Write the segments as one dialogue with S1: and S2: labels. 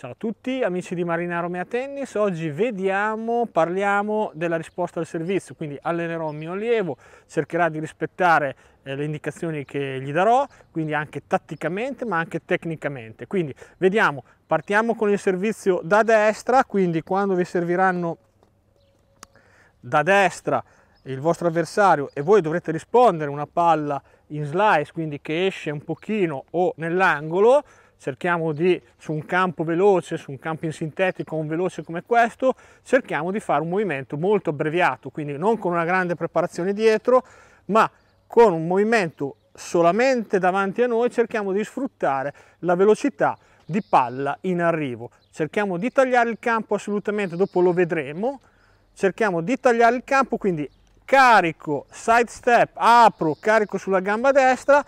S1: Ciao a tutti amici di Marinaro Mea Tennis, oggi vediamo, parliamo della risposta al servizio, quindi allenerò il mio allievo, cercherà di rispettare eh, le indicazioni che gli darò, quindi anche tatticamente ma anche tecnicamente. Quindi vediamo, partiamo con il servizio da destra, quindi quando vi serviranno da destra il vostro avversario e voi dovrete rispondere una palla in slice, quindi che esce un pochino o nell'angolo, cerchiamo di, su un campo veloce, su un campo in sintetico, un veloce come questo, cerchiamo di fare un movimento molto abbreviato, quindi non con una grande preparazione dietro, ma con un movimento solamente davanti a noi cerchiamo di sfruttare la velocità di palla in arrivo. Cerchiamo di tagliare il campo assolutamente, dopo lo vedremo, cerchiamo di tagliare il campo, quindi carico, side step, apro, carico sulla gamba destra,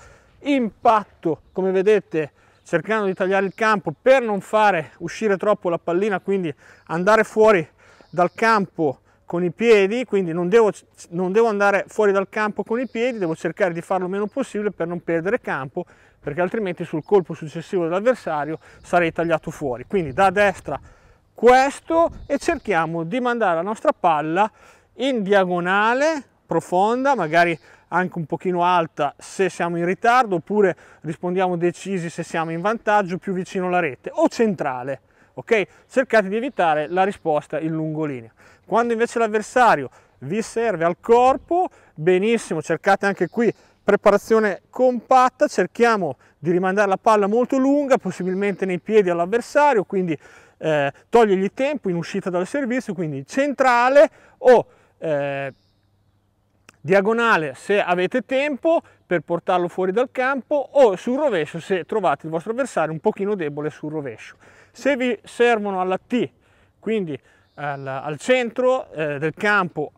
S1: impatto, come vedete, cercando di tagliare il campo per non fare uscire troppo la pallina, quindi andare fuori dal campo con i piedi, quindi non devo, non devo, andare fuori dal campo con i piedi, devo cercare di farlo meno possibile per non perdere campo, perché altrimenti sul colpo successivo dell'avversario sarei tagliato fuori. Quindi da destra questo e cerchiamo di mandare la nostra palla in diagonale profonda, magari anche un pochino alta se siamo in ritardo oppure rispondiamo decisi se siamo in vantaggio più vicino alla rete o centrale ok cercate di evitare la risposta in lungolinea quando invece l'avversario vi serve al corpo benissimo cercate anche qui preparazione compatta, cerchiamo di rimandare la palla molto lunga, possibilmente nei piedi all'avversario, quindi eh, togliergli tempo in uscita dal servizio, quindi centrale o eh, diagonale se avete tempo per portarlo fuori dal campo o sul rovescio se trovate il vostro avversario un pochino debole sul rovescio. Se vi servono alla T, quindi al, al centro eh, del campo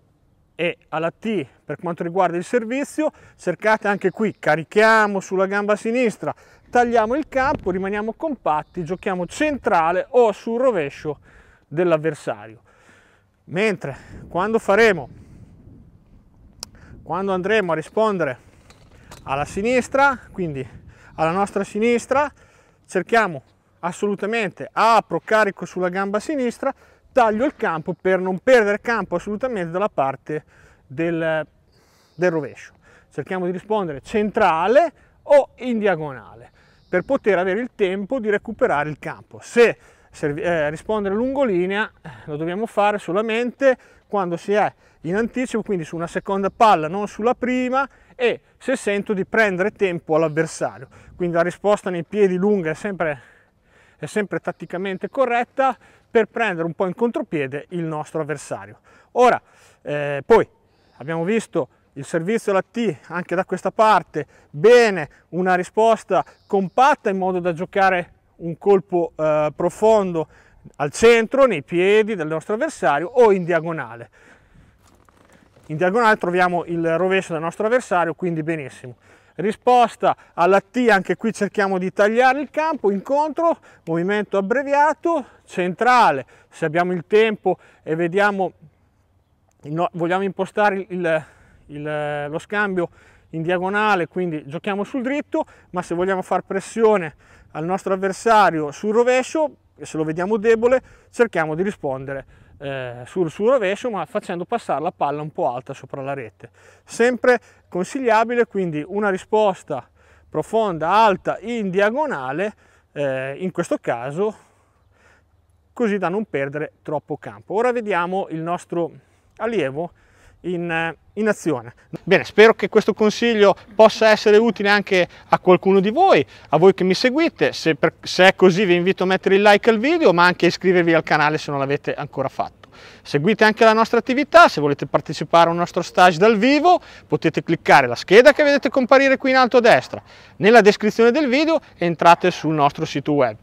S1: e alla T per quanto riguarda il servizio, cercate anche qui, carichiamo sulla gamba sinistra, tagliamo il campo, rimaniamo compatti, giochiamo centrale o sul rovescio dell'avversario. Mentre quando faremo quando andremo a rispondere alla sinistra, quindi alla nostra sinistra, cerchiamo assolutamente apro carico sulla gamba sinistra, taglio il campo per non perdere campo assolutamente dalla parte del, del rovescio. Cerchiamo di rispondere centrale o in diagonale per poter avere il tempo di recuperare il campo. Se eh, rispondere lungolinea eh, lo dobbiamo fare solamente quando si è in anticipo, quindi su una seconda palla, non sulla prima, e se sento di prendere tempo all'avversario. Quindi la risposta nei piedi lunga è sempre, è sempre tatticamente corretta per prendere un po' in contropiede il nostro avversario. Ora, eh, poi abbiamo visto il servizio alla T anche da questa parte, bene, una risposta compatta in modo da giocare un colpo eh, profondo al centro, nei piedi del nostro avversario o in diagonale in diagonale troviamo il rovescio del nostro avversario, quindi benissimo. Risposta alla T, anche qui cerchiamo di tagliare il campo, incontro, movimento abbreviato, centrale, se abbiamo il tempo e vediamo, no, vogliamo impostare il, il, lo scambio in diagonale, quindi giochiamo sul dritto, ma se vogliamo far pressione al nostro avversario sul rovescio, e se lo vediamo debole, cerchiamo di rispondere eh, sul suo rovescio ma facendo passare la palla un po' alta sopra la rete. Sempre consigliabile quindi una risposta profonda, alta, in diagonale, eh, in questo caso così da non perdere troppo campo. Ora vediamo il nostro allievo in, eh, in, azione. Bene, spero che questo consiglio possa essere utile anche a qualcuno di voi, a voi che mi seguite. Se, per, se è così vi invito a mettere il like al video, ma anche a iscrivervi al canale se non l'avete ancora fatto. Seguite anche la nostra attività, se volete partecipare a un nostro stage dal vivo potete cliccare la scheda che vedete comparire qui in alto a destra. Nella descrizione del video entrate sul nostro sito web.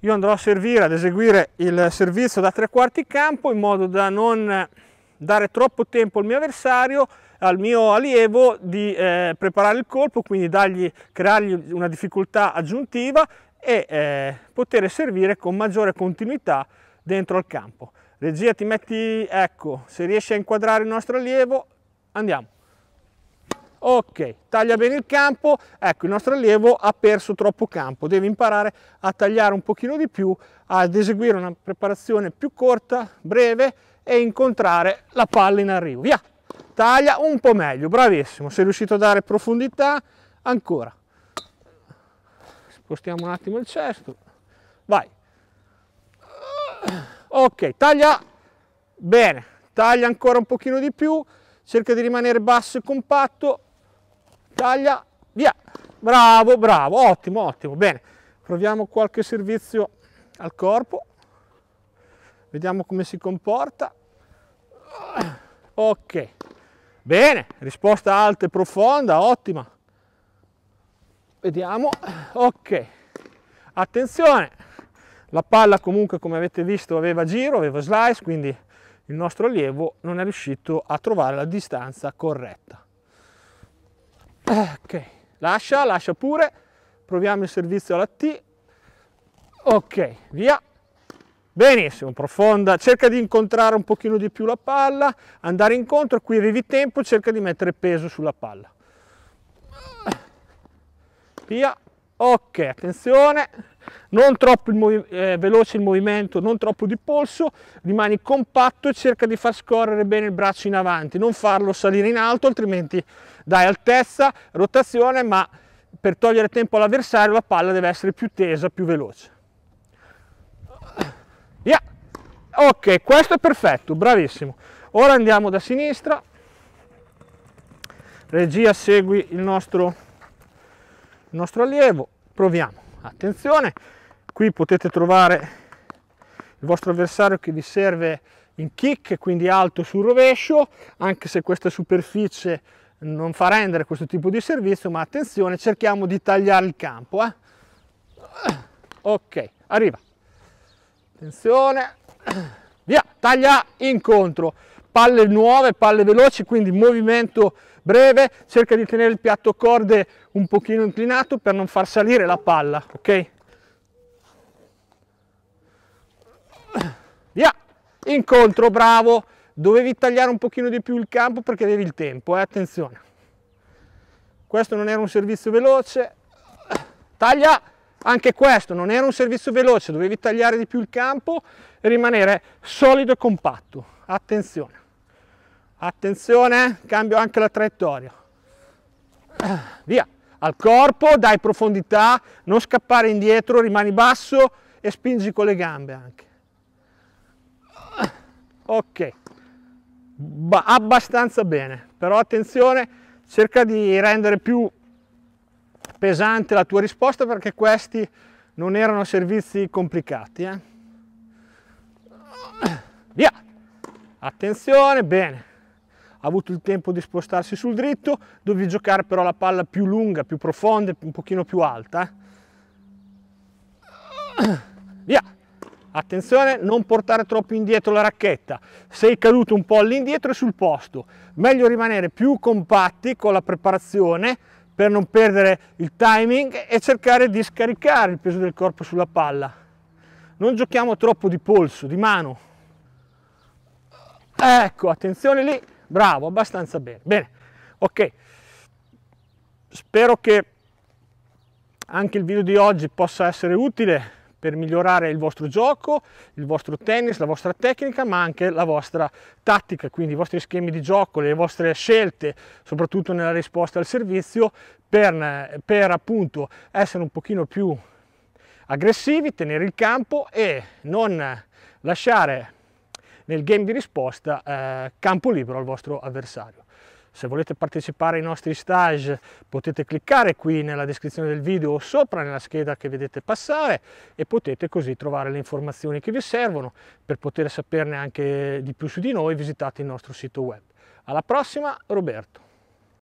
S1: Io andrò a servire, ad eseguire il servizio da tre quarti campo in modo da non dare troppo tempo al mio avversario, al mio allievo di eh, preparare il colpo, quindi dargli, creargli una difficoltà aggiuntiva e eh, poter servire con maggiore continuità dentro al campo. Regia ti metti, ecco, se riesci a inquadrare il nostro allievo, andiamo. Ok, taglia bene il campo, ecco il nostro allievo ha perso troppo campo, deve imparare a tagliare un pochino di più, ad eseguire una preparazione più corta, breve e incontrare la palla in arrivo. Via, taglia un po' meglio, bravissimo, sei riuscito a dare profondità, ancora. Spostiamo un attimo il cesto, vai ok taglia bene taglia ancora un pochino di più cerca di rimanere basso e compatto taglia via bravo bravo ottimo ottimo bene proviamo qualche servizio al corpo vediamo come si comporta ok bene risposta alta e profonda ottima vediamo ok attenzione la palla comunque come avete visto aveva giro, aveva slice, quindi il nostro allievo non è riuscito a trovare la distanza corretta. Ok, lascia, lascia pure, proviamo il servizio alla T. Ok, via. Benissimo, profonda, cerca di incontrare un pochino di più la palla, andare incontro, qui avevi tempo, cerca di mettere peso sulla palla. Via, ok, attenzione, non troppo il eh, veloce il movimento, non troppo di polso, rimani compatto e cerca di far scorrere bene il braccio in avanti, non farlo salire in alto, altrimenti dai altezza, rotazione, ma per togliere tempo all'avversario la palla deve essere più tesa, più veloce. Yeah. Ok, questo è perfetto, bravissimo. Ora andiamo da sinistra. Regia segui il nostro, il nostro allievo. Proviamo. Attenzione, qui potete trovare il vostro avversario che vi serve in kick quindi alto sul rovescio anche se questa superficie non fa rendere questo tipo di servizio ma attenzione cerchiamo di tagliare il campo eh? ok arriva attenzione via taglia incontro palle nuove palle veloci quindi movimento breve cerca di tenere il piatto corde un pochino inclinato per non far salire la palla ok via incontro bravo dovevi tagliare un pochino di più il campo perché avevi il tempo eh? attenzione questo non era un servizio veloce taglia anche questo non era un servizio veloce dovevi tagliare di più il campo e rimanere solido e compatto attenzione attenzione cambio anche la traiettoria via al corpo dai profondità non scappare indietro rimani basso e spingi con le gambe anche ok ba abbastanza bene però attenzione cerca di rendere più pesante la tua risposta perché questi non erano servizi complicati eh? via attenzione bene ha avuto il tempo di spostarsi sul dritto dovevi giocare però la palla più lunga più profonda un pochino più alta eh. via Attenzione, non portare troppo indietro la racchetta. Sei caduto un po' all'indietro e sul posto. Meglio rimanere più compatti con la preparazione per non perdere il timing e cercare di scaricare il peso del corpo sulla palla. Non giochiamo troppo di polso, di mano. Ecco, attenzione lì. Bravo, abbastanza bene. Bene, ok. Spero che anche il video di oggi possa essere utile per migliorare il vostro gioco, il vostro tennis, la vostra tecnica, ma anche la vostra tattica, quindi i vostri schemi di gioco, le vostre scelte, soprattutto nella risposta al servizio, per, per appunto essere un pochino più aggressivi, tenere il campo e non lasciare nel game di risposta eh, campo libero al vostro avversario. Se volete partecipare ai nostri stage potete cliccare qui nella descrizione del video o sopra nella scheda che vedete passare e potete così trovare le informazioni che vi servono. Per poter saperne anche di più su di noi visitate il nostro sito web. Alla prossima, Roberto!